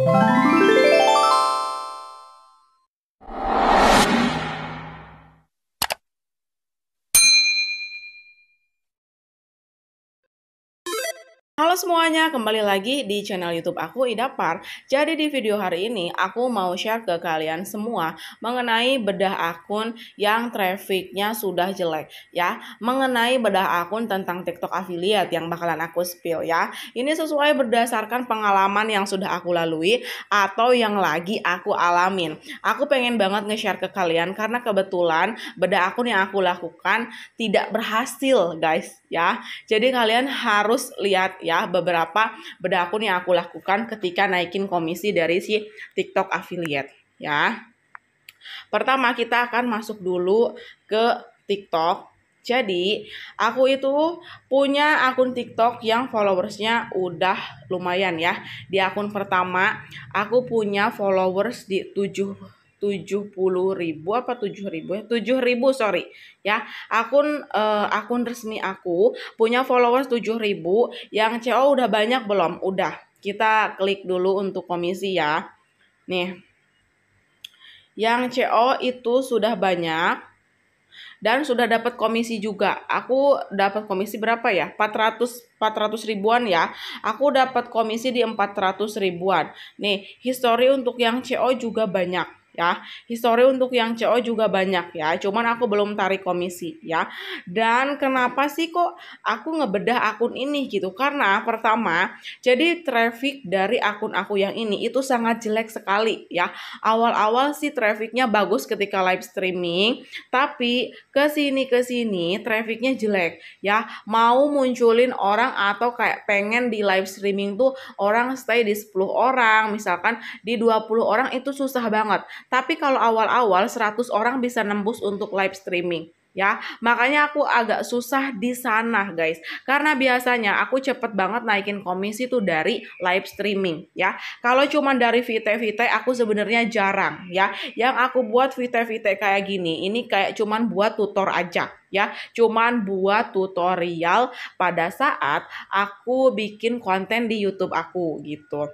you semuanya, kembali lagi di channel YouTube aku Ida Idapar. Jadi di video hari ini aku mau share ke kalian semua mengenai bedah akun yang trafficnya sudah jelek ya, mengenai bedah akun tentang TikTok affiliate yang bakalan aku spill ya. Ini sesuai berdasarkan pengalaman yang sudah aku lalui atau yang lagi aku alamin. Aku pengen banget nge-share ke kalian karena kebetulan bedah akun yang aku lakukan tidak berhasil, guys ya. Jadi kalian harus lihat ya adalah beberapa beda akun yang aku lakukan ketika naikin komisi dari si TikTok affiliate ya. Pertama kita akan masuk dulu ke TikTok. Jadi, aku itu punya akun TikTok yang followersnya udah lumayan ya. Di akun pertama, aku punya followers di 7 70 ribu apa 7 ribu ya 7 ribu sorry ya akun uh, akun resmi aku punya followers 7 ribu yang CO e udah banyak belum udah kita klik dulu untuk komisi ya nih yang CO e itu sudah banyak dan sudah dapat komisi juga. Aku dapat komisi berapa ya? 400 400 ribuan ya. Aku dapat komisi di 400 ribuan. Nih, history untuk yang CO e juga banyak ya. Histori untuk yang CO juga banyak ya, cuman aku belum tarik komisi ya. Dan kenapa sih kok aku ngebedah akun ini gitu? Karena pertama, jadi traffic dari akun aku yang ini itu sangat jelek sekali ya. Awal-awal sih trafficnya bagus ketika live streaming, tapi ke sini ke sini trafficnya jelek ya. Mau munculin orang atau kayak pengen di live streaming tuh orang stay di 10 orang, misalkan di 20 orang itu susah banget. Tapi kalau awal-awal 100 orang bisa nembus untuk live streaming ya. Makanya aku agak susah di sana, guys. Karena biasanya aku cepet banget naikin komisi tuh dari live streaming, ya. Kalau cuma dari VT-VT aku sebenarnya jarang, ya. Yang aku buat VT-VT kayak gini, ini kayak cuman buat tutor aja, ya. Cuman buat tutorial pada saat aku bikin konten di YouTube aku gitu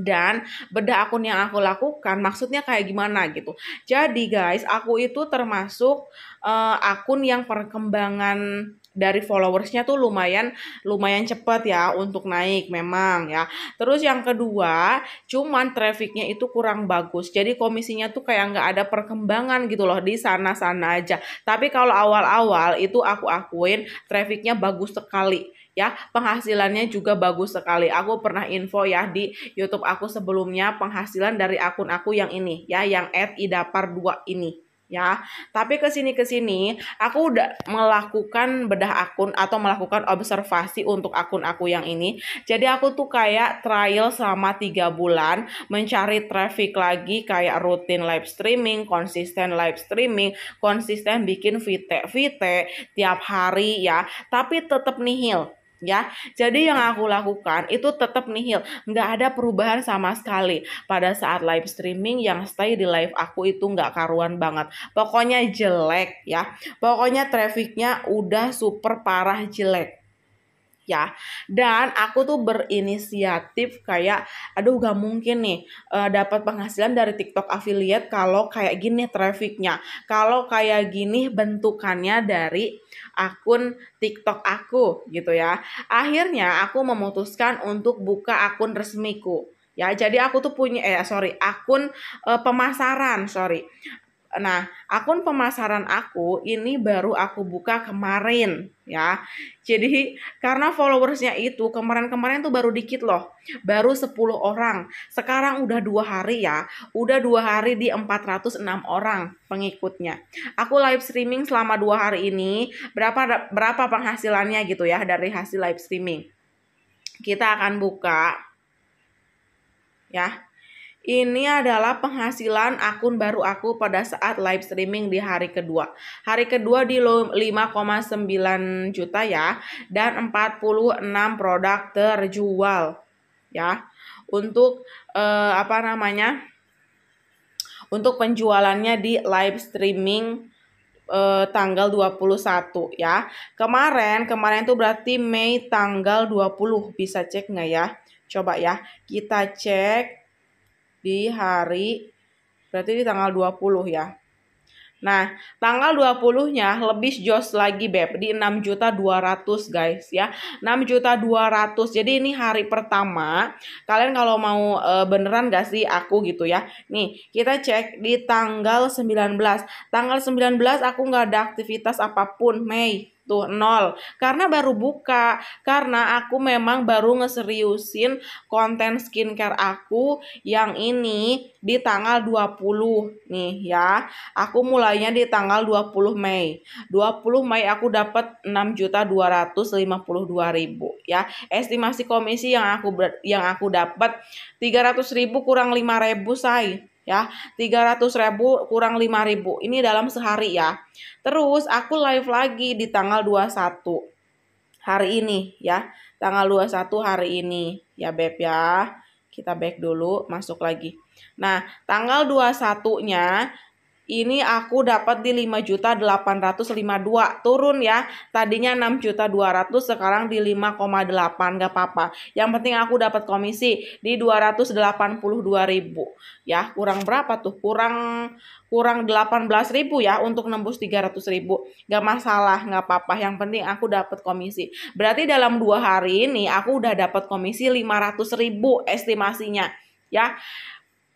dan bedah akun yang aku lakukan maksudnya kayak gimana gitu. Jadi guys, aku itu termasuk uh, akun yang perkembangan dari followersnya tuh lumayan lumayan cepet ya untuk naik memang ya. Terus yang kedua, cuman trafficnya itu kurang bagus. Jadi komisinya tuh kayak nggak ada perkembangan gitu loh di sana-sana aja. Tapi kalau awal-awal itu aku akuin trafficnya bagus sekali ya penghasilannya juga bagus sekali aku pernah info ya di YouTube aku sebelumnya penghasilan dari akun aku yang ini ya yang @idapar2 ini ya. Tapi kesini kesini aku udah melakukan bedah akun atau melakukan observasi untuk akun aku yang ini. Jadi aku tuh kayak trial selama tiga bulan mencari traffic lagi kayak rutin live streaming, konsisten live streaming, konsisten bikin vite-vite tiap hari ya. Tapi tetap nihil ya. Jadi yang aku lakukan itu tetap nihil, nggak ada perubahan sama sekali. Pada saat live streaming yang stay di live aku itu nggak karuan banget. Pokoknya jelek ya. Pokoknya trafficnya udah super parah jelek ya dan aku tuh berinisiatif kayak aduh gak mungkin nih uh, dapat penghasilan dari TikTok affiliate kalau kayak gini trafficnya kalau kayak gini bentukannya dari akun TikTok aku gitu ya akhirnya aku memutuskan untuk buka akun resmiku ya jadi aku tuh punya eh sorry akun uh, pemasaran sorry Nah, akun pemasaran aku ini baru aku buka kemarin ya. Jadi karena followersnya itu kemarin-kemarin tuh baru dikit loh, baru 10 orang. Sekarang udah dua hari ya, udah dua hari di 406 orang pengikutnya. Aku live streaming selama dua hari ini, berapa berapa penghasilannya gitu ya dari hasil live streaming. Kita akan buka ya ini adalah penghasilan akun baru aku pada saat live streaming di hari kedua. Hari kedua di 5,9 juta ya dan 46 produk terjual ya. Untuk eh, apa namanya? Untuk penjualannya di live streaming eh, tanggal 21 ya. Kemarin, kemarin itu berarti Mei tanggal 20 bisa cek nggak ya? Coba ya, kita cek di hari berarti di tanggal 20 ya. Nah, tanggal 20-nya lebih jos lagi Beb di 6 juta 200 guys ya. 6 juta 200. Jadi ini hari pertama. Kalian kalau mau e, beneran gak sih aku gitu ya. Nih, kita cek di tanggal 19. Tanggal 19 aku nggak ada aktivitas apapun Mei tuh nol karena baru buka karena aku memang baru ngeseriusin konten skincare aku yang ini di tanggal 20 nih ya aku mulainya di tanggal 20 Mei 20 Mei aku dapat 6.252.000 ya estimasi komisi yang aku yang aku dapat 300.000 kurang 5.000 say ya 300 ribu kurang 5 ribu ini dalam sehari ya terus aku live lagi di tanggal 21 hari ini ya tanggal 21 hari ini ya Beb ya kita back dulu masuk lagi nah tanggal 21 nya ini aku dapat di 5.852 turun ya tadinya 6.200 sekarang di 5,8 nggak apa-apa yang penting aku dapat komisi di 282.000 ya kurang berapa tuh kurang kurang 18.000 ya untuk nembus 300.000 Gak masalah nggak apa-apa yang penting aku dapat komisi berarti dalam dua hari ini aku udah dapat komisi 500.000 estimasinya ya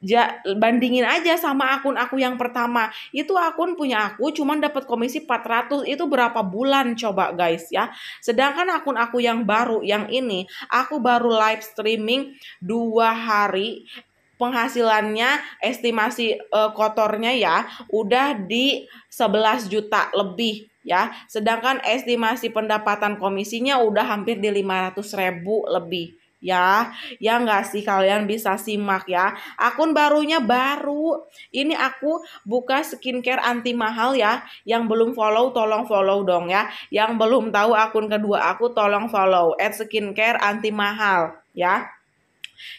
ja, bandingin aja sama akun aku yang pertama itu akun punya aku cuman dapat komisi 400 itu berapa bulan coba guys ya sedangkan akun aku yang baru yang ini aku baru live streaming dua hari penghasilannya estimasi uh, kotornya ya udah di 11 juta lebih ya sedangkan estimasi pendapatan komisinya udah hampir di 500 ribu lebih ya. Ya nggak sih kalian bisa simak ya. Akun barunya baru. Ini aku buka skincare anti mahal ya. Yang belum follow tolong follow dong ya. Yang belum tahu akun kedua aku tolong follow at skincare anti mahal ya.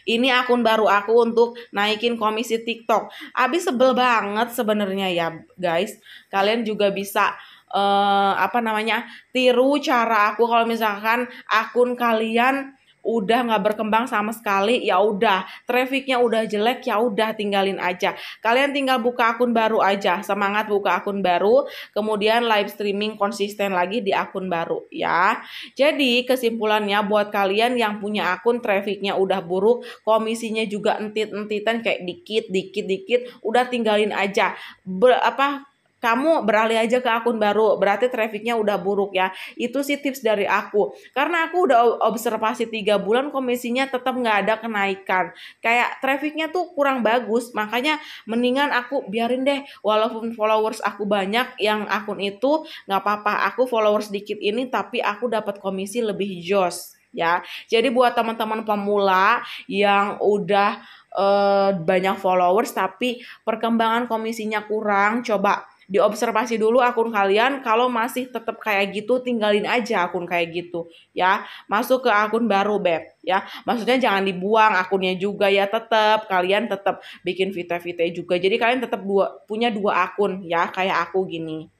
Ini akun baru aku untuk naikin komisi TikTok. Abis sebel banget sebenarnya ya guys. Kalian juga bisa uh, apa namanya tiru cara aku kalau misalkan akun kalian udah nggak berkembang sama sekali ya udah trafficnya udah jelek ya udah tinggalin aja kalian tinggal buka akun baru aja semangat buka akun baru kemudian live streaming konsisten lagi di akun baru ya jadi kesimpulannya buat kalian yang punya akun trafficnya udah buruk komisinya juga entit entitan kayak dikit dikit dikit udah tinggalin aja Ber, apa kamu beralih aja ke akun baru berarti trafficnya udah buruk ya itu sih tips dari aku karena aku udah observasi tiga bulan komisinya tetap nggak ada kenaikan kayak trafficnya tuh kurang bagus makanya mendingan aku biarin deh walaupun followers aku banyak yang akun itu nggak apa-apa aku followers dikit ini tapi aku dapat komisi lebih jos ya jadi buat teman-teman pemula yang udah uh, banyak followers tapi perkembangan komisinya kurang coba diobservasi dulu akun kalian kalau masih tetap kayak gitu tinggalin aja akun kayak gitu ya masuk ke akun baru beb ya maksudnya jangan dibuang akunnya juga ya tetap kalian tetap bikin vite-vite juga jadi kalian tetap dua punya dua akun ya kayak aku gini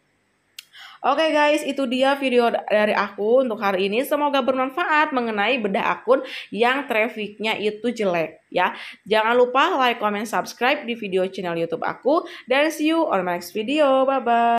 Oke okay guys, itu dia video dari aku untuk hari ini. Semoga bermanfaat mengenai bedah akun yang trafficnya itu jelek ya. Jangan lupa like, comment, subscribe di video channel YouTube aku. Dan see you on my next video. Bye-bye.